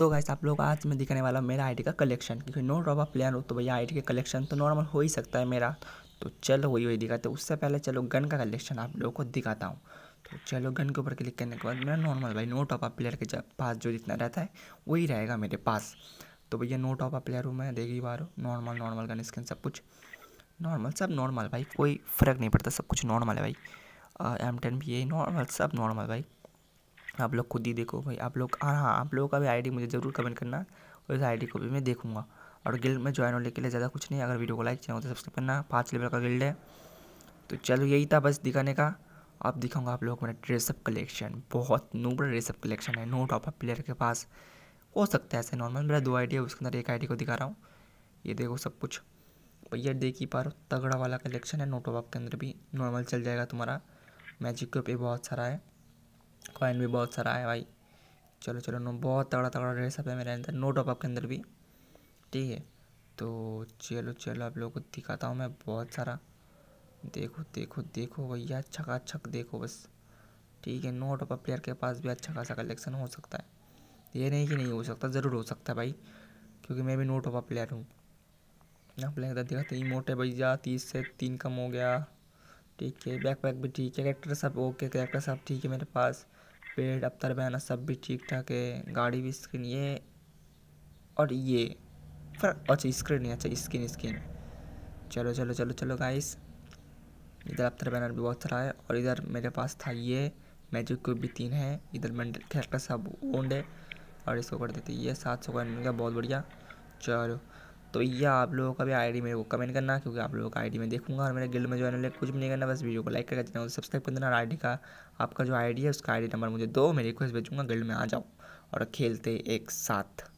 तो गाइस आप लोग आज मैं दिखाने वाला मेरा आईडी का कलेक्शन क्योंकि नो ड्रॉबा प्लेयर हो तो भैया आईडी का कलेक्शन तो नॉर्मल हो ही सकता है मेरा तो चलो वही वही दिखाते उससे पहले चलो गन का कलेक्शन आप लोगों को दिखाता हूँ तो चलो गन के ऊपर क्लिक करने के बाद मेरा नॉर्मल भाई नो टॉप अप प्लेयर के पास जो जितना रहता है वही रहेगा मेरे पास तो भैया नो टॉप अप प्लेयर हूँ मैं देगी बार नॉर्मल नॉर्मल गन स्किन सब कुछ नॉर्मल सब नॉर्मल भाई कोई फ़र्क नहीं पड़ता सब कुछ नॉर्मल है भाई एम टेन भी यही नॉर्मल सब नॉर्मल भाई आप लोग खुद ही देखो भाई आप लोग हाँ हाँ आप लोगों का भी आईडी मुझे ज़रूर कमेंट करना और इस आईडी को भी मैं देखूँगा और गिल्ड में ज्वाइन होने के लिए ज़्यादा कुछ नहीं अगर वीडियो को लाइक चाहिए तो सब्सक्राइब करना पाँच लेवल का गिल्ड है तो चलो यही था बस दिखाने का अब दिखाऊंगा आप लोग मेरा ड्रेसअप कलेक्शन बहुत नूबरा ड्रेसअप कलेक्शन है नो टॉप अप प्लेयर के पास हो सकता है ऐसे नॉर्मल मेरा दो है उसके अंदर एक आइडी को दिखा रहा हूँ ये देखो सब कुछ भैया देख ही पा रहा तगड़ा वाला कलेक्शन है नो टॉप अप के अंदर भी नॉर्मल चल जाएगा तुम्हारा मैजिक के पे बहुत सारा है कॉइन भी बहुत सारा आया भाई चलो चलो नो बहुत तगड़ा तगड़ा ड्रेस है मेरे अंदर नो टॉप के अंदर भी ठीक है तो चलो चलो आप लोगों को दिखाता हूँ मैं बहुत सारा देखो देखो देखो भैया अच्छा का अच्छा देखो बस ठीक है नो टॉप प्लेयर के पास भी अच्छा खासा कलेक्शन हो सकता है ये नहीं कि नहीं हो सकता ज़रूर हो सकता है भाई क्योंकि मैं भी नो टॉप प्लेयर हूँ यहाँ प्लेयर का देखा तीन मोटे भैया तीस से तीन कम हो गया ठीक है बैक पैक भी ठीक है कैरेक्टर सब ओके करेक्टर सब ठीक है मेरे पास पेड़ अबतर बहना सब भी ठीक ठाक है गाड़ी भी स्क्रीन ये और ये फिर अच्छा स्क्रीन नहीं अच्छा स्किन स्किन चलो चलो चलो चलो गाइस इधर अबतर बैनर भी बहुत सारा है और इधर मेरे पास था ये मैजिक क्यूब भी तीन है इधर मेंटल खेल का सब ओंड है और इसको कर देते ये सात सौ का बहुत बढ़िया चलो तो भैया आप लोगों का भी आईडी मेरे को कमेंट करना क्योंकि आप लोगों का आईडी मैं देखूंगा और मेरे गिल्ड में ज्वाइन होने कुछ भी नहीं करना बस वीडियो को लाइक करके देना सब्सक्राइब कर देना और आई का आपका जो आईडी है उसका आईडी नंबर मुझे दो मैं रिक्वेस्ट भेजूँगा गिल्ड में आ जाओ और खेलते एक साथ